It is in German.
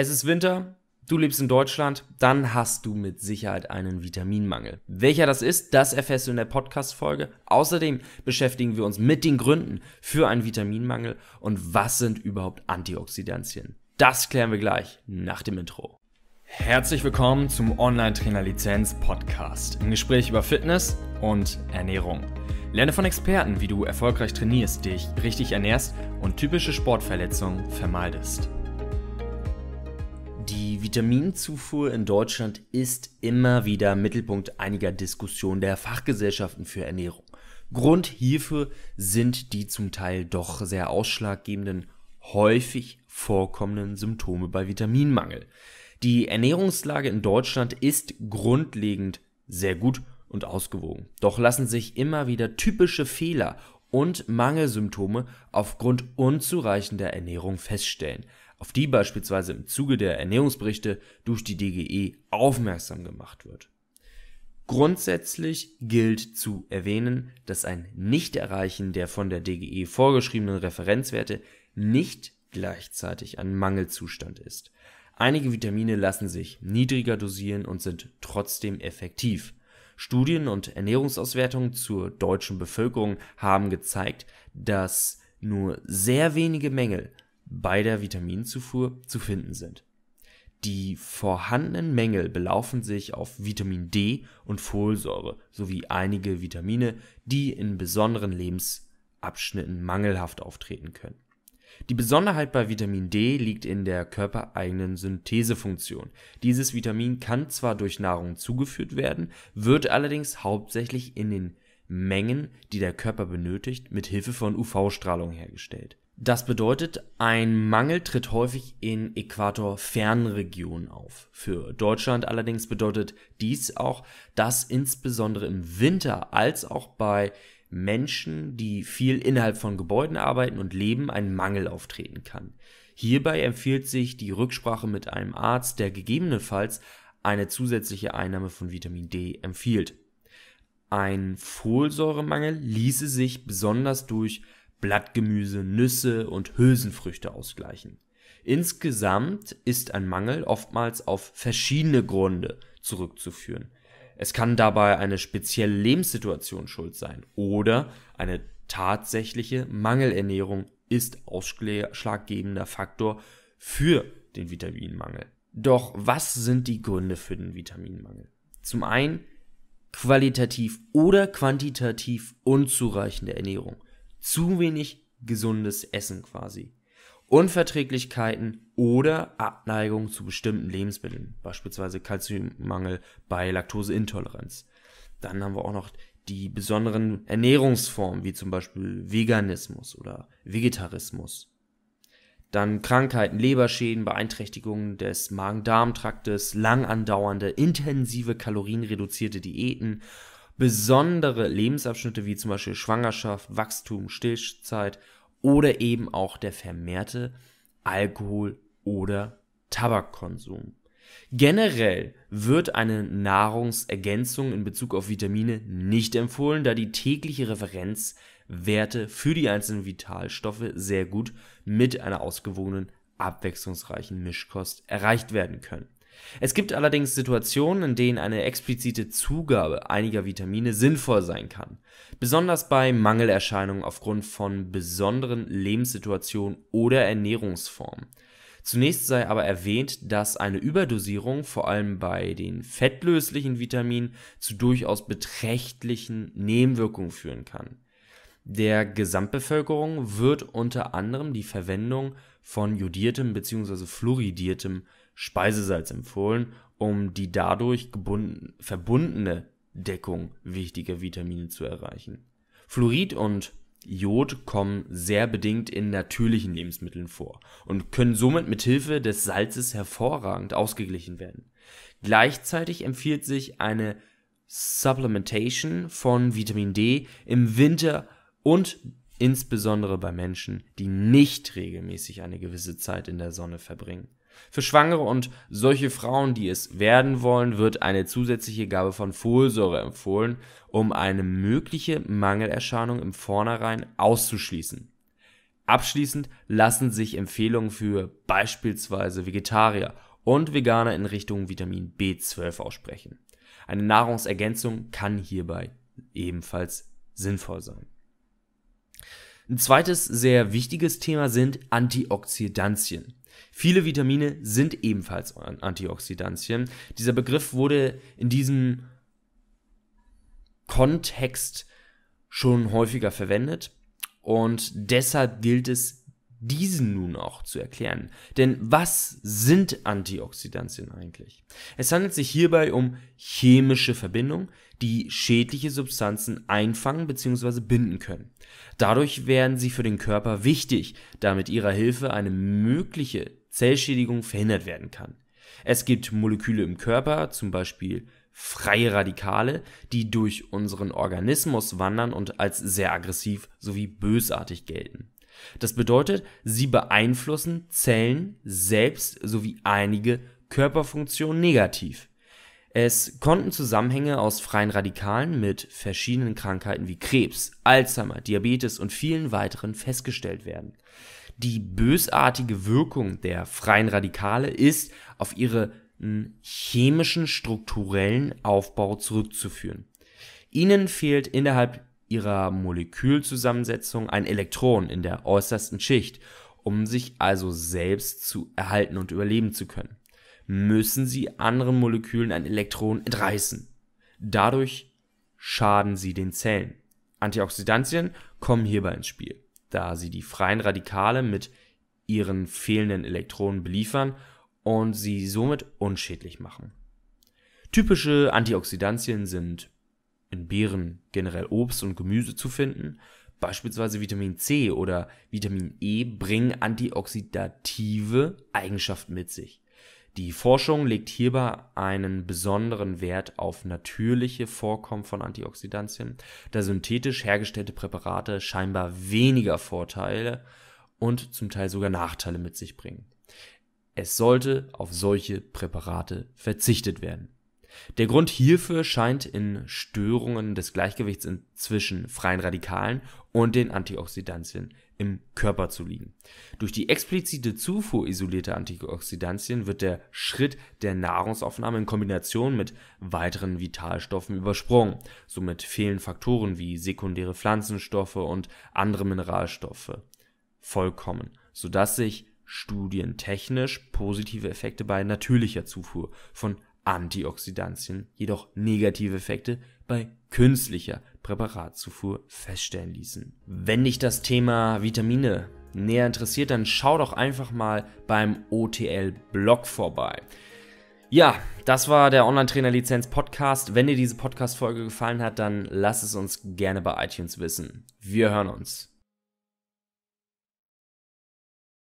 Es ist Winter, du lebst in Deutschland, dann hast du mit Sicherheit einen Vitaminmangel. Welcher das ist, das erfährst du in der Podcast-Folge. Außerdem beschäftigen wir uns mit den Gründen für einen Vitaminmangel und was sind überhaupt Antioxidantien. Das klären wir gleich nach dem Intro. Herzlich willkommen zum Online-Trainer-Lizenz-Podcast im Gespräch über Fitness und Ernährung. Lerne von Experten, wie du erfolgreich trainierst, dich richtig ernährst und typische Sportverletzungen vermeidest. Die Vitaminzufuhr in Deutschland ist immer wieder Mittelpunkt einiger Diskussionen der Fachgesellschaften für Ernährung. Grund hierfür sind die zum Teil doch sehr ausschlaggebenden, häufig vorkommenden Symptome bei Vitaminmangel. Die Ernährungslage in Deutschland ist grundlegend sehr gut und ausgewogen. Doch lassen sich immer wieder typische Fehler und Mangelsymptome aufgrund unzureichender Ernährung feststellen auf die beispielsweise im Zuge der Ernährungsberichte durch die DGE aufmerksam gemacht wird. Grundsätzlich gilt zu erwähnen, dass ein Nichterreichen der von der DGE vorgeschriebenen Referenzwerte nicht gleichzeitig ein Mangelzustand ist. Einige Vitamine lassen sich niedriger dosieren und sind trotzdem effektiv. Studien und Ernährungsauswertungen zur deutschen Bevölkerung haben gezeigt, dass nur sehr wenige Mängel bei der Vitaminzufuhr zu finden sind. Die vorhandenen Mängel belaufen sich auf Vitamin D und Folsäure sowie einige Vitamine, die in besonderen Lebensabschnitten mangelhaft auftreten können. Die Besonderheit bei Vitamin D liegt in der körpereigenen Synthesefunktion. Dieses Vitamin kann zwar durch Nahrung zugeführt werden, wird allerdings hauptsächlich in den Mengen, die der Körper benötigt, mit Hilfe von UV-Strahlung hergestellt das bedeutet, ein Mangel tritt häufig in äquatorfernen Regionen auf. Für Deutschland allerdings bedeutet dies auch, dass insbesondere im Winter als auch bei Menschen, die viel innerhalb von Gebäuden arbeiten und leben, ein Mangel auftreten kann. Hierbei empfiehlt sich die Rücksprache mit einem Arzt, der gegebenenfalls eine zusätzliche Einnahme von Vitamin D empfiehlt. Ein Folsäuremangel ließe sich besonders durch Blattgemüse, Nüsse und Hülsenfrüchte ausgleichen. Insgesamt ist ein Mangel oftmals auf verschiedene Gründe zurückzuführen. Es kann dabei eine spezielle Lebenssituation schuld sein oder eine tatsächliche Mangelernährung ist ausschlaggebender Faktor für den Vitaminmangel. Doch was sind die Gründe für den Vitaminmangel? Zum einen qualitativ oder quantitativ unzureichende Ernährung zu wenig gesundes Essen quasi. Unverträglichkeiten oder Abneigung zu bestimmten Lebensmitteln, beispielsweise Kalziummangel bei Laktoseintoleranz. Dann haben wir auch noch die besonderen Ernährungsformen, wie zum Beispiel Veganismus oder Vegetarismus. Dann Krankheiten, Leberschäden, Beeinträchtigungen des Magen-Darm-Traktes, lang andauernde, intensive, kalorienreduzierte Diäten besondere Lebensabschnitte wie zum Beispiel Schwangerschaft, Wachstum, Stillzeit oder eben auch der vermehrte Alkohol- oder Tabakkonsum. Generell wird eine Nahrungsergänzung in Bezug auf Vitamine nicht empfohlen, da die tägliche Referenzwerte für die einzelnen Vitalstoffe sehr gut mit einer ausgewogenen, abwechslungsreichen Mischkost erreicht werden können. Es gibt allerdings Situationen, in denen eine explizite Zugabe einiger Vitamine sinnvoll sein kann, besonders bei Mangelerscheinungen aufgrund von besonderen Lebenssituationen oder Ernährungsformen. Zunächst sei aber erwähnt, dass eine Überdosierung vor allem bei den fettlöslichen Vitaminen zu durchaus beträchtlichen Nebenwirkungen führen kann. Der Gesamtbevölkerung wird unter anderem die Verwendung von jodiertem bzw. fluoridiertem Speisesalz empfohlen, um die dadurch verbundene Deckung wichtiger Vitamine zu erreichen. Fluorid und Jod kommen sehr bedingt in natürlichen Lebensmitteln vor und können somit mit Hilfe des Salzes hervorragend ausgeglichen werden. Gleichzeitig empfiehlt sich eine Supplementation von Vitamin D im Winter und insbesondere bei Menschen, die nicht regelmäßig eine gewisse Zeit in der Sonne verbringen. Für Schwangere und solche Frauen, die es werden wollen, wird eine zusätzliche Gabe von Folsäure empfohlen, um eine mögliche Mangelerscheinung im Vornherein auszuschließen. Abschließend lassen sich Empfehlungen für beispielsweise Vegetarier und Veganer in Richtung Vitamin B12 aussprechen. Eine Nahrungsergänzung kann hierbei ebenfalls sinnvoll sein. Ein zweites sehr wichtiges Thema sind Antioxidantien. Viele Vitamine sind ebenfalls Antioxidantien. Dieser Begriff wurde in diesem Kontext schon häufiger verwendet und deshalb gilt es, diesen nun auch zu erklären. Denn was sind Antioxidantien eigentlich? Es handelt sich hierbei um chemische Verbindungen, die schädliche Substanzen einfangen bzw. binden können. Dadurch werden sie für den Körper wichtig, da mit ihrer Hilfe eine mögliche Zellschädigung verhindert werden kann. Es gibt Moleküle im Körper, zum Beispiel freie Radikale, die durch unseren Organismus wandern und als sehr aggressiv sowie bösartig gelten. Das bedeutet, sie beeinflussen Zellen selbst sowie einige Körperfunktionen negativ. Es konnten Zusammenhänge aus freien Radikalen mit verschiedenen Krankheiten wie Krebs, Alzheimer, Diabetes und vielen weiteren festgestellt werden. Die bösartige Wirkung der freien Radikale ist auf ihre hm, chemischen strukturellen Aufbau zurückzuführen. Ihnen fehlt innerhalb ihrer Molekülzusammensetzung ein Elektron in der äußersten Schicht, um sich also selbst zu erhalten und überleben zu können müssen sie anderen Molekülen ein Elektron entreißen. Dadurch schaden sie den Zellen. Antioxidantien kommen hierbei ins Spiel, da sie die freien Radikale mit ihren fehlenden Elektronen beliefern und sie somit unschädlich machen. Typische Antioxidantien sind in Beeren, generell Obst und Gemüse zu finden. Beispielsweise Vitamin C oder Vitamin E bringen antioxidative Eigenschaften mit sich. Die Forschung legt hierbei einen besonderen Wert auf natürliche Vorkommen von Antioxidantien, da synthetisch hergestellte Präparate scheinbar weniger Vorteile und zum Teil sogar Nachteile mit sich bringen. Es sollte auf solche Präparate verzichtet werden. Der Grund hierfür scheint in Störungen des Gleichgewichts zwischen freien Radikalen und den Antioxidantien im Körper zu liegen. Durch die explizite Zufuhr isolierter Antioxidantien wird der Schritt der Nahrungsaufnahme in Kombination mit weiteren Vitalstoffen übersprungen. Somit fehlen Faktoren wie sekundäre Pflanzenstoffe und andere Mineralstoffe vollkommen, sodass sich studientechnisch positive Effekte bei natürlicher Zufuhr von Antioxidantien jedoch negative Effekte bei künstlicher Präparatzufuhr feststellen ließen. Wenn dich das Thema Vitamine näher interessiert, dann schau doch einfach mal beim OTL-Blog vorbei. Ja, das war der Online-Trainer-Lizenz-Podcast. Wenn dir diese Podcast-Folge gefallen hat, dann lass es uns gerne bei iTunes wissen. Wir hören uns.